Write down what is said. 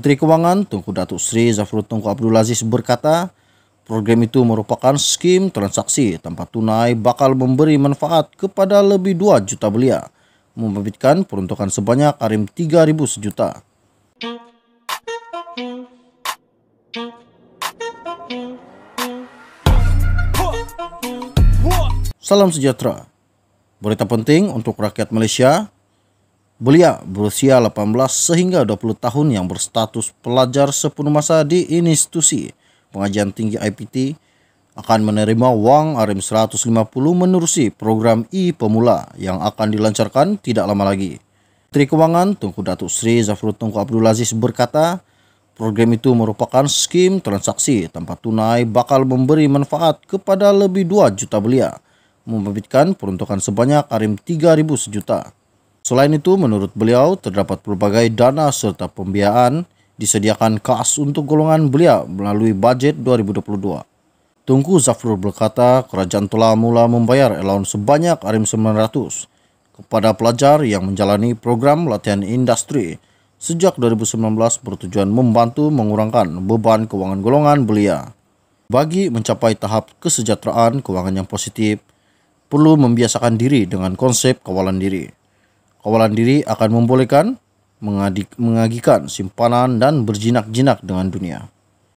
Menteri Keuangan Tunku Datuk Sri Zafrul Tunku Abdul Aziz berkata, program itu merupakan skim transaksi tanpa tunai bakal memberi manfaat kepada lebih 2 juta belia, membabitkan peruntukan sebanyak arim 3.000 sejuta. Salam sejahtera. Berita penting untuk rakyat Malaysia Belia berusia 18 sehingga 20 tahun yang berstatus pelajar sepenuh masa di institusi pengajian tinggi IPT akan menerima uang RM150 menerusi program I pemula yang akan dilancarkan tidak lama lagi. Menteri Keuangan Tunku Datuk Sri Zafrul Tunku Abdul Aziz berkata, program itu merupakan skim transaksi tanpa tunai bakal memberi manfaat kepada lebih 2 juta belia, membebitkan peruntukan sebanyak RM3.000 sejuta. Selain itu, menurut beliau, terdapat berbagai dana serta pembiayaan disediakan khas untuk golongan belia melalui budget 2022. Tungku Zafrul berkata kerajaan telah mula membayar elaun sebanyak RM 900 kepada pelajar yang menjalani program latihan industri sejak 2019 bertujuan membantu mengurangkan beban keuangan golongan belia. Bagi mencapai tahap kesejahteraan keuangan yang positif, perlu membiasakan diri dengan konsep kawalan diri. Kawalan diri akan membolehkan mengagikan simpanan dan berjinak-jinak dengan dunia.